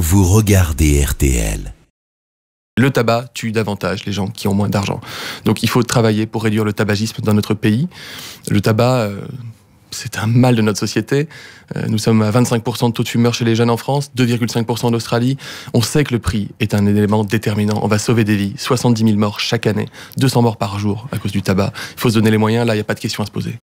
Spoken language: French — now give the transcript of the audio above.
vous regardez RTL. Le tabac tue davantage les gens qui ont moins d'argent. Donc il faut travailler pour réduire le tabagisme dans notre pays. Le tabac, euh, c'est un mal de notre société. Euh, nous sommes à 25% de taux de fumeur chez les jeunes en France, 2,5% en Australie. On sait que le prix est un élément déterminant. On va sauver des vies. 70 000 morts chaque année, 200 morts par jour à cause du tabac. Il faut se donner les moyens. Là, il n'y a pas de question à se poser.